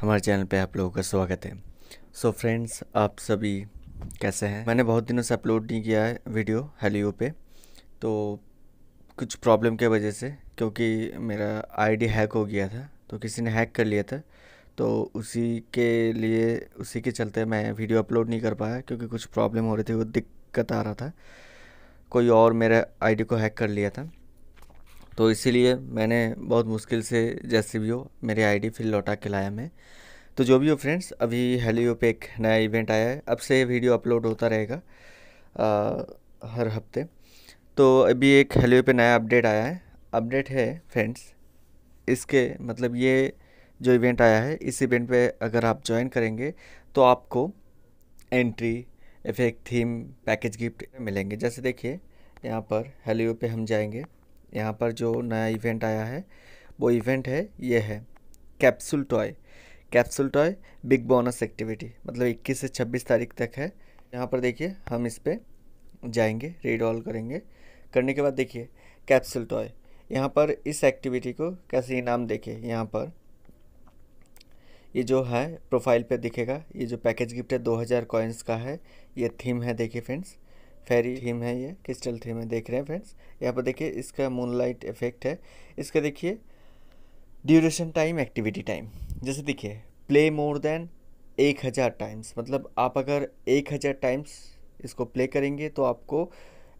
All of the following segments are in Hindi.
हमारे चैनल पे आप लोगों का स्वागत है सो so फ्रेंड्स आप सभी कैसे हैं मैंने बहुत दिनों से अपलोड नहीं किया है वीडियो हेलियो पे तो कुछ प्रॉब्लम के वजह से क्योंकि मेरा आईडी हैक हो गया था तो किसी ने हैक कर लिया था तो उसी के लिए उसी के चलते मैं वीडियो अपलोड नहीं कर पाया क्योंकि कुछ प्रॉब्लम हो रही थी वो दिक्कत आ रहा था कोई और मेरा आईडी को हैक कर लिया था तो इसीलिए मैंने बहुत मुश्किल से जैसे भी हो मेरी आईडी फिर लौटा के लाया मैं तो जो भी हो फ्रेंड्स अभी हेलियो पे एक नया इवेंट आया है अब से वीडियो अपलोड होता रहेगा आ, हर हफ्ते तो अभी एक हेलियो पे नया अपडेट आया है अपडेट है फ्रेंड्स इसके मतलब ये जो इवेंट आया है इस इवेंट पे अगर आप ज्वाइन करेंगे तो आपको entry effect theme package gift मिलेंगे जैसे देखिए यहाँ पर हेलियो पे हम जाएंगे यहाँ पर जो नया इवेंट आया है वो इवेंट है ये है capsule toy capsule toy big bonus activity मतलब 21 से 26 तारीख तक है यहाँ पर देखिए हम इस पर जाएंगे रीड ऑल करेंगे करने के बाद देखिए कैप्सूल टॉय यहाँ पर इस एक्टिविटी को कैसे इनाम देखिए यहाँ पर ये जो है प्रोफाइल पे दिखेगा ये जो पैकेज गिफ्ट है 2000 कॉइन्स का है ये थीम है देखिए फ्रेंड्स फेरी थीम है ये क्रिस्टल थीम है देख रहे हैं फ्रेंड्स यहाँ पर देखिए इसका मूनलाइट इफेक्ट है इसका देखिए ड्यूरेशन टाइम एक्टिविटी टाइम जैसे देखिए प्ले मोर देन एक हज़ार टाइम्स मतलब आप अगर एक हज़ार टाइम्स इसको प्ले करेंगे तो आपको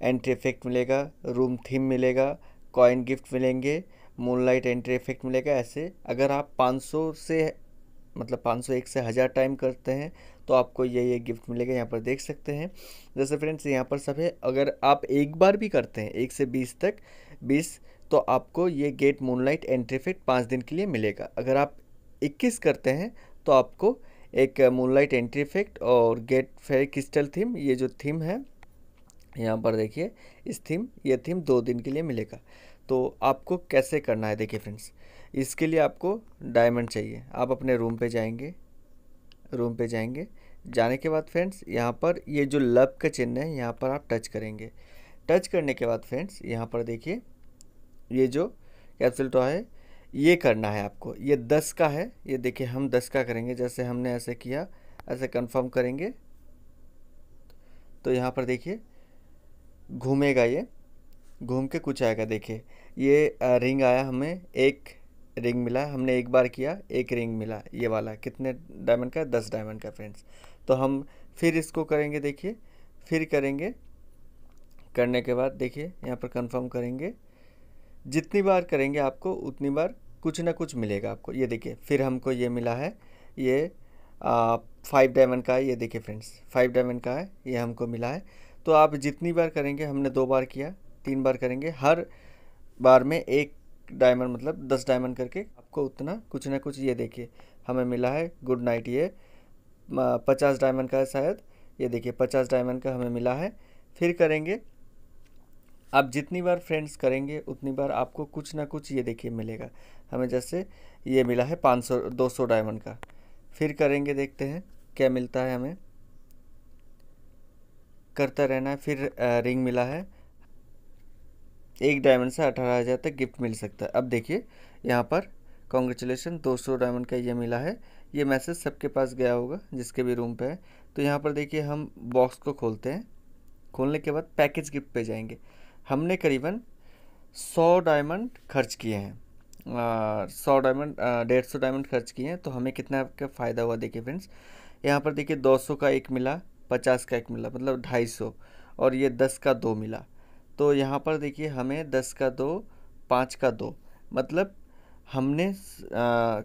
एंट्री इफेक्ट मिलेगा रूम थीम मिलेगा कॉइन गिफ्ट मिलेंगे मूनलाइट एंट्री इफेक्ट मिलेगा ऐसे अगर आप 500 से मतलब 501 से हज़ार टाइम करते हैं तो आपको ये ये गिफ्ट मिलेगा यहाँ पर देख सकते हैं जैसे फ्रेंड्स यहाँ पर सब है अगर आप एक बार भी करते हैं एक से बीस तक बीस तो आपको ये गेट मूनलाइट एंट्री फिट पाँच दिन के लिए मिलेगा अगर आप इक्कीस करते हैं तो आपको एक मूनलाइट एंट्री इफेक्ट और गेट फेयर क्रिस्टल थीम ये जो थीम है यहाँ पर देखिए इस थीम ये थीम दो दिन के लिए मिलेगा तो आपको कैसे करना है देखिए फ्रेंड्स इसके लिए आपको डायमंड चाहिए आप अपने रूम पे जाएंगे रूम पे जाएंगे जाने के बाद फ्रेंड्स यहाँ पर ये जो लब का चिन्ह है यहाँ पर आप टच करेंगे टच करने के बाद फ्रेंड्स यहाँ पर देखिए ये जो कैप्सूल टॉय है ये करना है आपको ये दस का है ये देखिए हम दस का करेंगे जैसे हमने ऐसे किया ऐसे कन्फर्म करेंगे तो यहाँ पर देखिए घूमेगा ये घूम के कुछ आएगा देखिए ये रिंग आया हमें एक रिंग मिला हमने एक बार किया एक रिंग मिला ये वाला कितने डायमंड का दस डायमंड का फ्रेंड्स तो हम फिर इसको करेंगे देखिए फिर करेंगे करने के बाद देखिए यहाँ पर कंफर्म करेंगे जितनी बार करेंगे आपको उतनी बार कुछ ना कुछ मिलेगा आपको ये देखिए फिर हमको ये मिला है ये फाइव डायमंड का है ये देखिए फ्रेंड्स फाइव डायमंड का है ये हमको मिला है तो आप जितनी बार करेंगे हमने दो बार किया तीन बार करेंगे हर बार में एक डायमंड मतलब दस डायमंड करके आपको उतना कुछ ना कुछ ये देखिए हमें मिला है गुड नाइट ये पचास डायमंड का है शायद ये देखिए पचास डायमंड का हमें मिला है फिर करेंगे आप जितनी बार फ्रेंड्स करेंगे उतनी बार आपको कुछ ना कुछ ये देखिए मिलेगा हमें जैसे ये मिला है पाँच सौ दो सौ डायमंड का फिर करेंगे देखते हैं क्या मिलता है हमें करता रहना है फिर रिंग मिला है एक डायमंड से अठारह हज़ार तक गिफ्ट मिल सकता है अब देखिए यहाँ पर कॉन्ग्रेचुलेसन दो सौ डायमंड का ये मिला है ये मैसेज सबके पास गया होगा जिसके भी रूम पे है तो यहाँ पर देखिए हम बॉक्स को खोलते हैं खोलने के बाद पैकेज गिफ्ट पे जाएंगे हमने करीबन सौ डायमंड खर्च किए हैं सौ डायमंड डेढ़ सौ डायमंड खर्च किए हैं तो हमें कितना का फ़ायदा हुआ देखिए फ्रेंड्स यहाँ पर देखिए दो सौ का एक मिला पचास का एक मिला मतलब ढाई सौ और ये दस का दो मिला तो यहाँ पर देखिए हमें दस का दो पाँच का दो मतलब हमने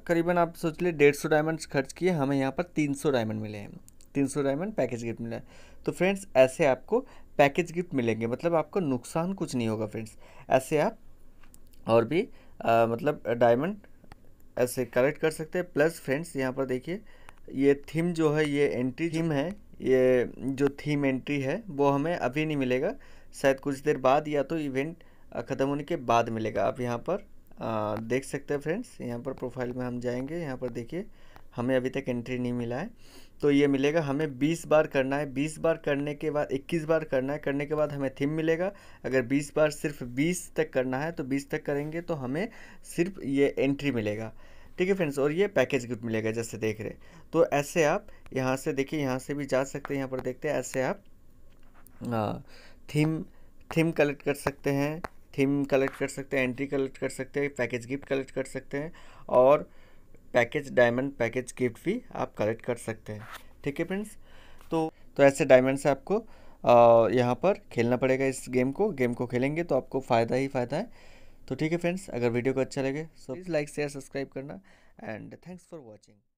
करीबन आप सोच लिए डेढ़ सौ डायमंड खर्च किए हमें यहाँ पर तीन सौ डायमंड मिले हैं तीन सौ डायमंड पैकेज गिफ्ट मिला है तो फ्रेंड्स ऐसे आपको पैकेज गिफ्ट मिलेंगे मतलब आपको नुकसान कुछ नहीं होगा फ्रेंड्स ऐसे आप और भी आ, मतलब डायमंड ऐसे कलेक्ट कर सकते हैं प्लस फ्रेंड्स यहाँ पर देखिए ये थीम जो है ये एंट्री थीम है ये जो थीम एंट्री है वो हमें अभी नहीं मिलेगा शायद कुछ देर बाद या तो इवेंट ख़त्म होने के बाद मिलेगा आप यहाँ पर आ, देख सकते हैं फ्रेंड्स यहाँ पर प्रोफाइल में हम जाएंगे यहाँ पर देखिए हमें अभी तक एंट्री नहीं मिला है तो ये मिलेगा हमें 20 बार करना है 20 बार करने के बाद 21 बार करना है करने के बाद हमें थीम मिलेगा अगर 20 बार सिर्फ 20 तक करना है तो 20 तक करेंगे तो हमें सिर्फ ये एंट्री मिलेगा ठीक है फ्रेंड्स और ये पैकेज गिफ्ट मिलेगा जैसे देख रहे तो ऐसे आप यहाँ से देखिए यहाँ से भी जा सकते हैं यहाँ पर देखते हैं ऐसे आप आ, थीम थीम कलेक्ट कर सकते हैं थीम कलेक्ट कर सकते हैं एंट्री कलेक्ट कर सकते हैं पैकेज गिफ्ट कलेक्ट कर सकते हैं और पैकेज डायमंड पैकेज गिफ्ट भी आप कलेक्ट कर सकते हैं ठीक है फ्रेंड्स तो तो ऐसे डायमंड से आपको यहाँ पर खेलना पड़ेगा इस गेम को गेम को खेलेंगे तो आपको फ़ायदा ही फ़ायदा है तो ठीक है फ्रेंड्स अगर वीडियो को अच्छा लगे so please like share subscribe करना एंड थैंक्स फॉर वॉचिंग